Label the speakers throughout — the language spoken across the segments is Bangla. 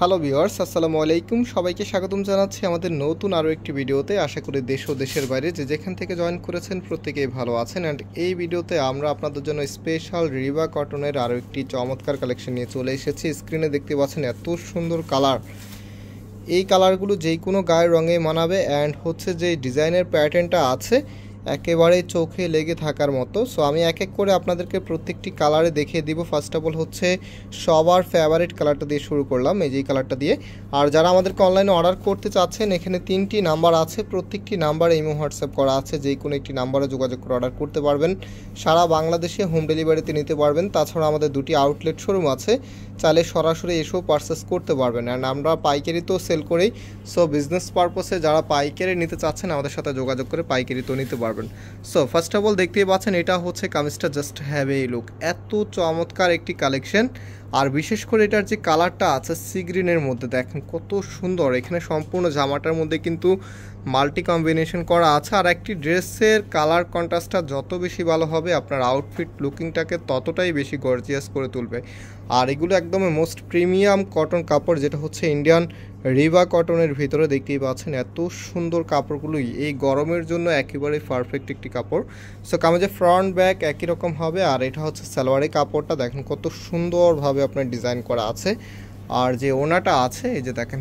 Speaker 1: হ্যালো ভিওয়ার্স আসসালামু আলাইকুম সবাইকে স্বাগতম জানাচ্ছি আমাদের নতুন আরও একটি ভিডিওতে আশা করি দেশ ও দেশের বাইরে যে যেখান থেকে জয়েন করেছেন প্রত্যেকেই ভালো আছেন অ্যান্ড এই ভিডিওতে আমরা আপনাদের জন্য স্পেশাল রিবা কটনের আরও একটি চমৎকার কালেকশন নিয়ে চলে এসেছি স্ক্রিনে দেখতে পাচ্ছেন এত সুন্দর কালার এই কালারগুলো যে কোনো গায়ের রঙে মানাবে অ্যান্ড হচ্ছে যে ডিজাইনের প্যাটার্নটা আছে একেবারে চোখে লেগে থাকার মতো সো আমি এক এক করে আপনাদেরকে প্রত্যেকটি কালারে দেখিয়ে দিব ফার্স্ট অফ অল হচ্ছে সবার ফেভারিট কালারটা দিয়ে শুরু করলাম এই যে কালারটা দিয়ে আর যারা আমাদেরকে অনলাইনে অর্ডার করতে চাচ্ছেন এখানে তিনটি নাম্বার আছে প্রত্যেকটি নাম্বার ইমো হোয়াটসঅ্যাপ করা আছে যে কোনো একটি নাম্বারে যোগাযোগ করে অর্ডার করতে পারবেন সারা বাংলাদেশে হোম ডেলিভারিতে নিতে পারবেন তাছাড়া আমাদের দুটি আউটলেট শোরুম আছে চালে সরাসরি এসেও পারচেস করতে পারবেন অ্যান্ড আমরা পাইকারি তো সেল করেই সো বিজনেস পারপসে যারা পাইকারি নিতে চাচ্ছেন আমাদের সাথে যোগাযোগ করে পাইকারি তো নিতে পারবেন পারবেন সো ফার্স্ট অফ অল দেখতেই পাচ্ছেন এটা হচ্ছে কামিজটা জাস্ট হ্যাভ এই লুক এত চমৎকার একটি কালেকশন আর বিশেষ করে এটার যে কালারটা আছে সি গ্রিনের মধ্যে দেখেন কত সুন্দর এখানে সম্পূর্ণ জামাটার মধ্যে কিন্তু মাল্টি কম্বিনেশন করা আছে আর একটি ড্রেসের কালার কন্ট্রাস্টটা যত বেশি ভালো হবে আপনার আউটফিট লুকিংটাকে ততটাই বেশি গর্জিয়াস করে তুলবে আর এগুলো একদমই মোস্ট প্রিমিয়াম কটন কাপড় যেটা হচ্ছে ইন্ডিয়ান রিবা কটনের ভিতরে দেখতেই পাচ্ছেন এত সুন্দর কাপড়গুলোই এই গরমের জন্য একেবারে পারফেক্ট একটি কাপড় সো কামেজের ফ্রন্ট ব্যাক একই রকম হবে আর এটা হচ্ছে সালোয়ারের কাপড়টা দেখেন কত সুন্দরভাবে আপনার ডিজাইন করা আছে আর যে ওনাটা আছে এই যে দেখেন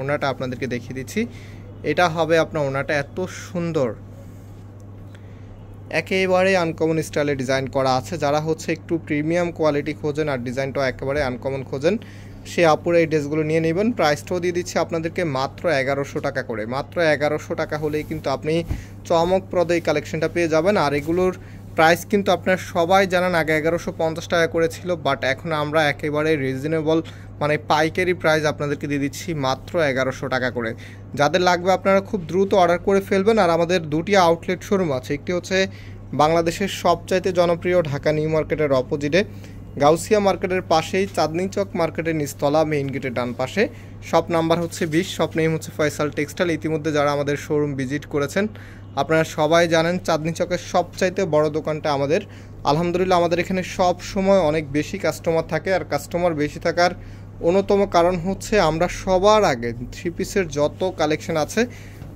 Speaker 1: ওনাটা আপনাদেরকে দেখিয়ে দিচ্ছি এটা হবে আপনার ওনাটা এত সুন্দর একেবারে আনকমন স্টাইলে ডিজাইন করা আছে যারা হচ্ছে একটু প্রিমিয়াম কোয়ালিটি খোঁজেন আর ডিজাইনটাও একেবারে আনকমন খোঁজেন সে আপুরে এই ড্রেসগুলো নিয়ে নেবেন প্রাইসটাও দিয়ে দিচ্ছে আপনাদেরকে মাত্র এগারোশো টাকা করে মাত্র এগারোশো টাকা হলেই কিন্তু আপনি চমকপ্রদ এই কালেকশনটা পেয়ে যাবেন আর এগুলোর প্রাইস কিন্তু আপনার সবাই জানান আগে এগারোশো পঞ্চাশ টাকা করেছিল বাট এখন আমরা একেবারে রিজনেবল মানে পাইকারি প্রাইস আপনাদেরকে দিয়ে দিচ্ছি মাত্র এগারোশো টাকা করে যাদের লাগবে আপনারা খুব দ্রুত অর্ডার করে ফেলবেন আর আমাদের দুটি আউটলেট শোরুম আছে একটি হচ্ছে বাংলাদেশের সবচাইতে জনপ্রিয় ঢাকা নিউ মার্কেটের অপোজিটে গাউসিয়া মার্কেটের পাশেই চাঁদনি চক মার্কেটের নিস্তলা মেইন গেটের ডান পাশে শপ নাম্বার হচ্ছে বিশ শপ নেম হচ্ছে ফয়সাল টেক্সটাইল ইতিমধ্যে যারা আমাদের শোরুম ভিজিট করেছেন আপনারা সবাই জানেন চাঁদনি চকের সবচাইতে বড় দোকানটা আমাদের আলহামদুলিল্লাহ আমাদের এখানে সব সময় অনেক বেশি কাস্টমার থাকে আর কাস্টমার বেশি থাকার অন্যতম কারণ হচ্ছে আমরা সবার আগে থ্রি পিসের যত কালেকশন আছে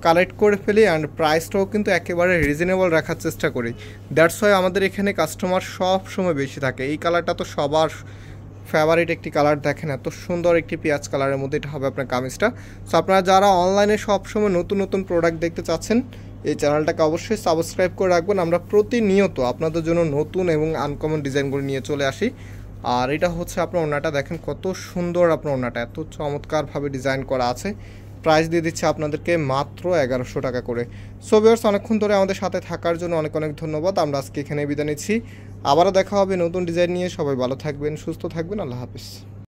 Speaker 1: কালেক্ট করে ফেলি অ্যান্ড প্রাইসটাও কিন্তু একেবারে রিজনেবল রাখার চেষ্টা করি দ্যাটস ওয়াই আমাদের এখানে কাস্টমার সব সময় বেশি থাকে এই কালারটা তো সবার ফেভারিট একটি কালার দেখেন এত সুন্দর একটি পেঁয়াজ কালারের মধ্যে এটা হবে আপনার কামিজটা সো আপনারা যারা অনলাইনে সবসময় নতুন নতুন প্রোডাক্ট দেখতে চাচ্ছেন এই চ্যানেলটাকে অবশ্যই সাবস্ক্রাইব করে রাখবেন আমরা প্রতিনিয়ত আপনাদের জন্য নতুন এবং আনকমন ডিজাইনগুলো নিয়ে চলে আসি আর এটা হচ্ছে আপনার ওনাটা দেখেন কত সুন্দর আপনার ওনাটা এত চমৎকারভাবে ডিজাইন করা আছে প্রাইস দিয়ে দিচ্ছে আপনাদেরকে মাত্র এগারোশো টাকা করে সো বিয়ার্স অনেকক্ষণ ধরে আমাদের সাথে থাকার জন্য অনেক অনেক ধন্যবাদ আমরা আজকে এখানে বিদায় নিচ্ছি আবারও দেখা হবে নতুন ডিজাইন নিয়ে সবাই ভালো থাকবেন সুস্থ থাকবেন আল্লাহ হাফিজ